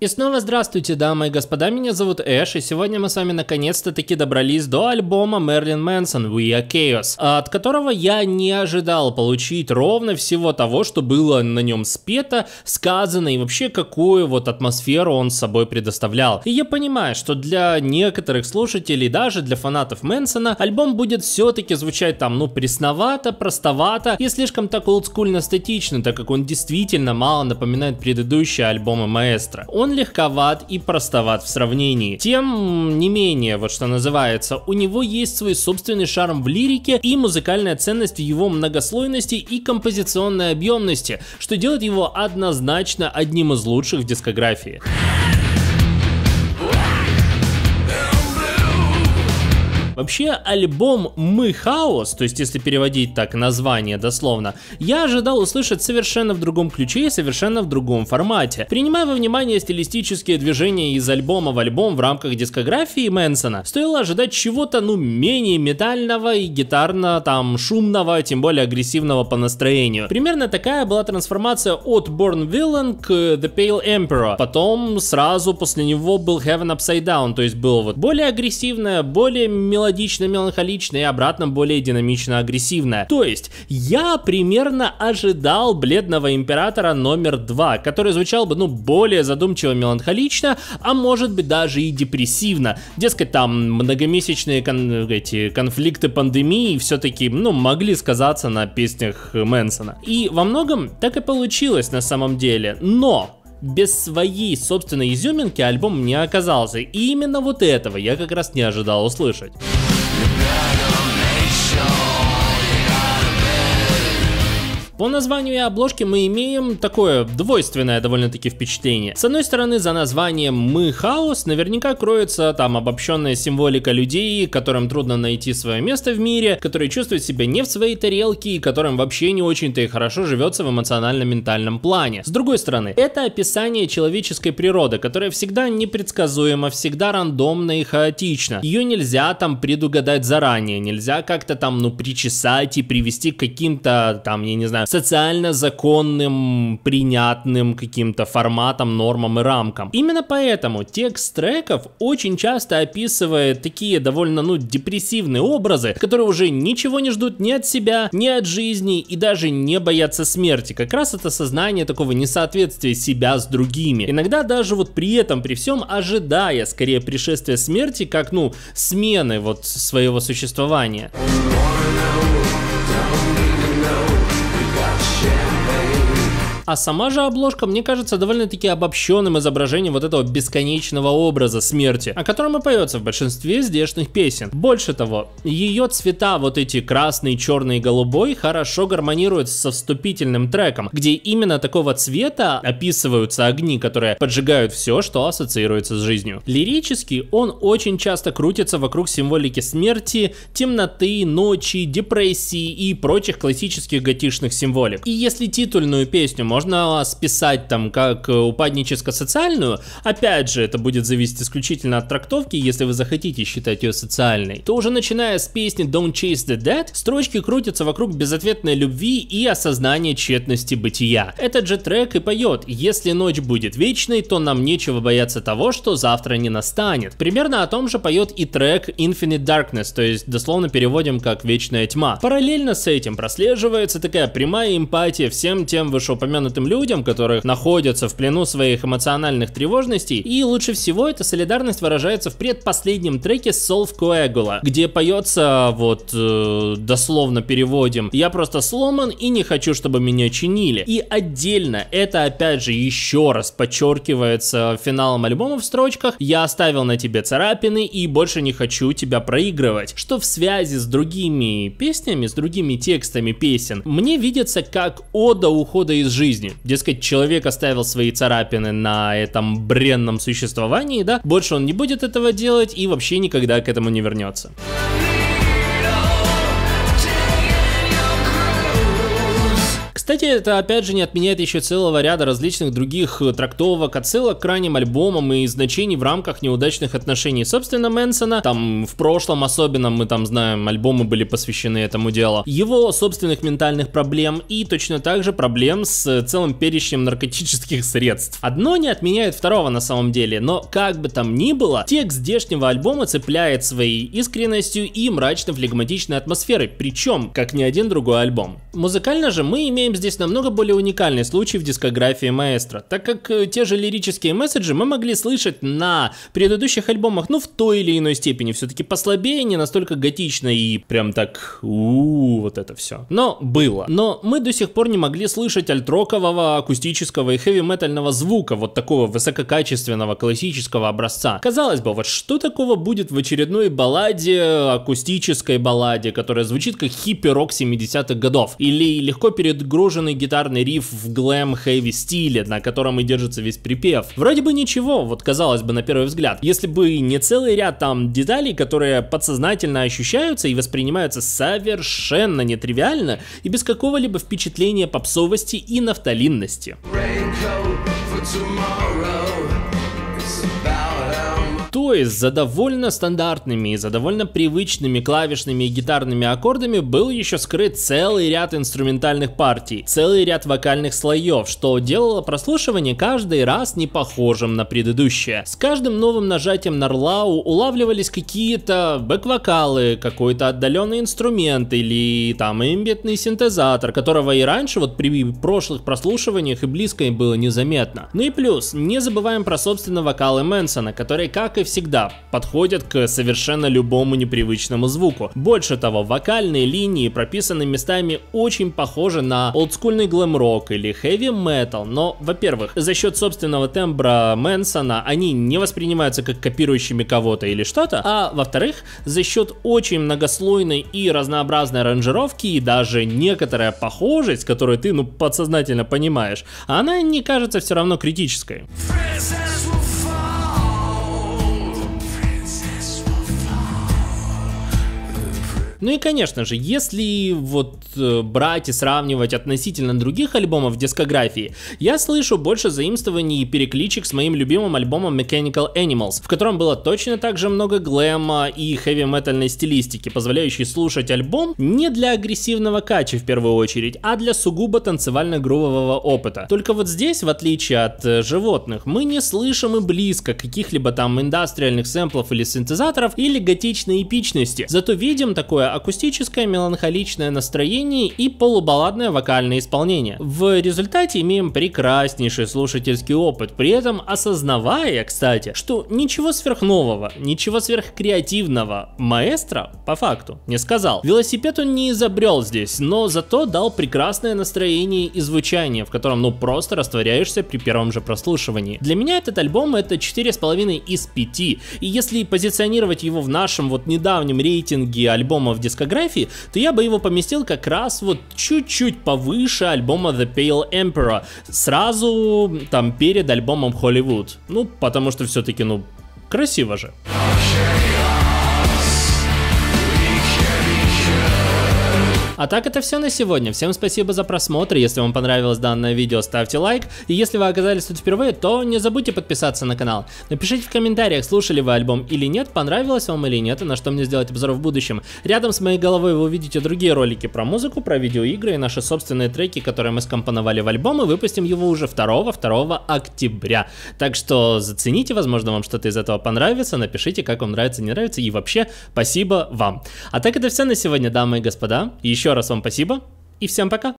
И снова здравствуйте, дамы и господа, меня зовут Эш, и сегодня мы с вами наконец-то таки добрались до альбома Мерлин Мэнсон We Are Chaos, от которого я не ожидал получить ровно всего того, что было на нем спето, сказано и вообще какую вот атмосферу он с собой предоставлял. И я понимаю, что для некоторых слушателей, даже для фанатов Мэнсона, альбом будет все-таки звучать там, ну, пресновато, простовато и слишком так олдскульно-статично, так как он действительно мало напоминает предыдущие альбомы Маэстро. Он он легковат и простоват в сравнении. Тем не менее, вот что называется, у него есть свой собственный шарм в лирике и музыкальная ценность в его многослойности и композиционной объемности, что делает его однозначно одним из лучших в дискографии. Вообще, альбом «Мы хаос», то есть если переводить так название дословно, я ожидал услышать совершенно в другом ключе и совершенно в другом формате. Принимая во внимание стилистические движения из альбома в альбом в рамках дискографии Мэнсона, стоило ожидать чего-то, ну, менее метального и гитарно, там, шумного, тем более агрессивного по настроению. Примерно такая была трансформация от Born Villain к The Pale Emperor. Потом сразу после него был Heaven Upside Down, то есть был вот более агрессивное, более мелодичное мелодично-меланхолично и обратно более динамично-агрессивно. То есть, я примерно ожидал «Бледного императора номер два, который звучал бы, ну, более задумчиво-меланхолично, а может быть даже и депрессивно. Дескать, там многомесячные кон эти конфликты пандемии все-таки, ну, могли сказаться на песнях Мэнсона. И во многом так и получилось на самом деле. Но без своей собственной изюминки альбом не оказался. И именно вот этого я как раз не ожидал услышать. По названию и обложке мы имеем такое двойственное довольно-таки впечатление. С одной стороны, за названием «Мы хаос» наверняка кроется там обобщенная символика людей, которым трудно найти свое место в мире, которые чувствуют себя не в своей тарелке и которым вообще не очень-то и хорошо живется в эмоционально-ментальном плане. С другой стороны, это описание человеческой природы, которая всегда непредсказуема, всегда рандомна и хаотична. Ее нельзя там предугадать заранее, нельзя как-то там, ну, причесать и привести к каким-то там, я не знаю, социально законным, принятным каким-то форматам, нормам и рамкам. Именно поэтому текст треков очень часто описывает такие довольно, ну, депрессивные образы, которые уже ничего не ждут ни от себя, ни от жизни и даже не боятся смерти. Как раз это сознание такого несоответствия себя с другими. Иногда даже вот при этом, при всем, ожидая скорее пришествия смерти, как, ну, смены вот своего существования. А сама же обложка, мне кажется, довольно-таки обобщенным изображением вот этого бесконечного образа смерти, о котором и поется в большинстве здешних песен. Больше того, ее цвета, вот эти красный, черный и голубой, хорошо гармонируют со вступительным треком, где именно такого цвета описываются огни, которые поджигают все, что ассоциируется с жизнью. Лирически он очень часто крутится вокруг символики смерти, темноты, ночи, депрессии и прочих классических готичных символик. И если титульную песню можно можно списать там как э, упадническо-социальную. Опять же, это будет зависеть исключительно от трактовки, если вы захотите считать ее социальной. То уже начиная с песни Don't Chase the Dead, строчки крутятся вокруг безответной любви и осознания тщетности бытия. Этот же трек и поет «Если ночь будет вечной, то нам нечего бояться того, что завтра не настанет». Примерно о том же поет и трек Infinite Darkness, то есть дословно переводим как «Вечная тьма». Параллельно с этим прослеживается такая прямая эмпатия всем тем вышеупомянутым затронутым людям, которые находятся в плену своих эмоциональных тревожностей, и лучше всего эта солидарность выражается в предпоследнем треке Solve Coagula, где поется вот э, дословно переводим «Я просто сломан и не хочу, чтобы меня чинили». И отдельно это опять же еще раз подчеркивается финалом альбома в строчках «Я оставил на тебе царапины и больше не хочу тебя проигрывать», что в связи с другими песнями, с другими текстами песен, мне видится как ода ухода из жизни жизни. Дескать, человек оставил свои царапины на этом бренном существовании, да, больше он не будет этого делать и вообще никогда к этому не вернется. Кстати, это опять же не отменяет еще целого ряда различных других э, трактовок, отсылок к ранним альбомам и значений в рамках неудачных отношений. Собственно, Мэнсона, там в прошлом особенно, мы там знаем, альбомы были посвящены этому делу, его собственных ментальных проблем и точно так же проблем с э, целым перечнем наркотических средств. Одно не отменяет второго на самом деле, но как бы там ни было, текст здешнего альбома цепляет своей искренностью и мрачно-флегматичной атмосферой, причем как ни один другой альбом. Музыкально же мы имеем здесь намного более уникальный случай в дискографии маэстро, так как э, те же лирические месседжи мы могли слышать на предыдущих альбомах, ну в той или иной степени, все-таки послабее, не настолько готично и прям так у, вот это все. Но было. Но мы до сих пор не могли слышать альтрокового, акустического и хэви-метального звука, вот такого высококачественного классического образца. Казалось бы, вот что такого будет в очередной балладе, акустической балладе, которая звучит как хиппи-рок 70-х годов, или легко перегруженная загруженный гитарный риф в глэм-хэви стиле, на котором и держится весь припев. Вроде бы ничего, вот казалось бы на первый взгляд, если бы не целый ряд там деталей, которые подсознательно ощущаются и воспринимаются совершенно нетривиально и без какого-либо впечатления попсовости и нафталинности пояс за довольно стандартными и за довольно привычными клавишными и гитарными аккордами был еще скрыт целый ряд инструментальных партий, целый ряд вокальных слоев, что делало прослушивание каждый раз не похожим на предыдущее. С каждым новым нажатием на рлау улавливались какие-то бэк-вокалы, какой-то отдаленный инструмент или там имбитный синтезатор, которого и раньше вот при прошлых прослушиваниях и близко было незаметно. Ну и плюс, не забываем про собственно вокалы Мэнсона, которые как и все всегда подходят к совершенно любому непривычному звуку. Больше того, вокальные линии прописаны местами очень похожи на олдскульный глэм-рок или хэви-метал, но, во-первых, за счет собственного тембра Мэнсона они не воспринимаются как копирующими кого-то или что-то, а, во-вторых, за счет очень многослойной и разнообразной аранжировки и даже некоторая похожесть, которую ты, ну, подсознательно понимаешь, она не кажется все равно критической. Ну и, конечно же, если вот э, брать и сравнивать относительно других альбомов дискографии, я слышу больше заимствований и перекличек с моим любимым альбомом Mechanical Animals, в котором было точно так же много глэма и хэви-метальной стилистики, позволяющей слушать альбом не для агрессивного кача в первую очередь, а для сугубо танцевально-грувового опыта. Только вот здесь, в отличие от э, животных, мы не слышим и близко каких-либо там индустриальных сэмплов или синтезаторов, или готичной эпичности, зато видим такое акустическое, меланхоличное настроение и полубалладное вокальное исполнение. В результате имеем прекраснейший слушательский опыт, при этом осознавая, кстати, что ничего сверхнового, ничего сверхкреативного маэстро, по факту, не сказал. Велосипед он не изобрел здесь, но зато дал прекрасное настроение и звучание, в котором ну просто растворяешься при первом же прослушивании. Для меня этот альбом это 4,5 из 5, и если позиционировать его в нашем вот недавнем рейтинге альбомов в дискографии, то я бы его поместил как раз вот чуть-чуть повыше альбома The Pale Emperor, сразу там перед альбомом Hollywood. Ну, потому что все-таки, ну, красиво же. А так это все на сегодня. Всем спасибо за просмотр. Если вам понравилось данное видео, ставьте лайк. И если вы оказались тут впервые, то не забудьте подписаться на канал. Напишите в комментариях, слушали вы альбом или нет, понравилось вам или нет, и на что мне сделать обзор в будущем. Рядом с моей головой вы увидите другие ролики про музыку, про видеоигры и наши собственные треки, которые мы скомпоновали в альбом, и выпустим его уже 2-2 октября. Так что зацените, возможно, вам что-то из этого понравится, напишите, как вам нравится, не нравится, и вообще спасибо вам. А так это все на сегодня, дамы и господа. Еще еще раз вам спасибо и всем пока.